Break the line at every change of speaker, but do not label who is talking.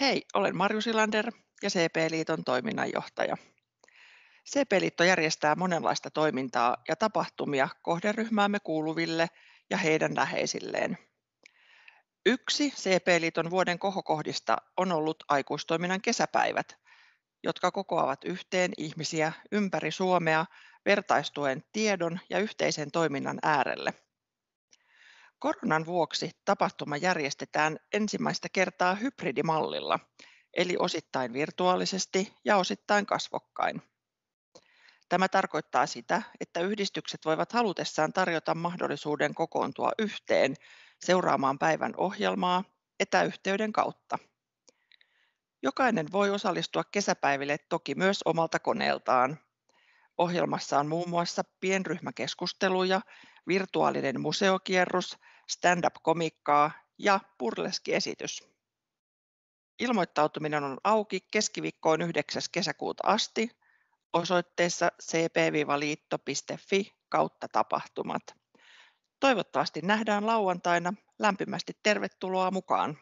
Hei, olen Marju Silander ja CP-liiton toiminnanjohtaja. CP-liitto järjestää monenlaista toimintaa ja tapahtumia kohderyhmäämme kuuluville ja heidän läheisilleen. Yksi CP-liiton vuoden kohokohdista on ollut aikuistoiminnan kesäpäivät, jotka kokoavat yhteen ihmisiä ympäri Suomea vertaistuen tiedon ja yhteisen toiminnan äärelle – Koronan vuoksi tapahtuma järjestetään ensimmäistä kertaa hybridimallilla, eli osittain virtuaalisesti ja osittain kasvokkain. Tämä tarkoittaa sitä, että yhdistykset voivat halutessaan tarjota mahdollisuuden kokoontua yhteen seuraamaan päivän ohjelmaa etäyhteyden kautta. Jokainen voi osallistua kesäpäiville toki myös omalta koneeltaan, Ohjelmassa on muun muassa pienryhmäkeskusteluja, virtuaalinen museokierros, stand-up-komikkaa ja burleskiesitys. Ilmoittautuminen on auki keskiviikkoon 9. kesäkuuta asti osoitteessa cp-liitto.fi kautta tapahtumat. Toivottavasti nähdään lauantaina. Lämpimästi tervetuloa mukaan.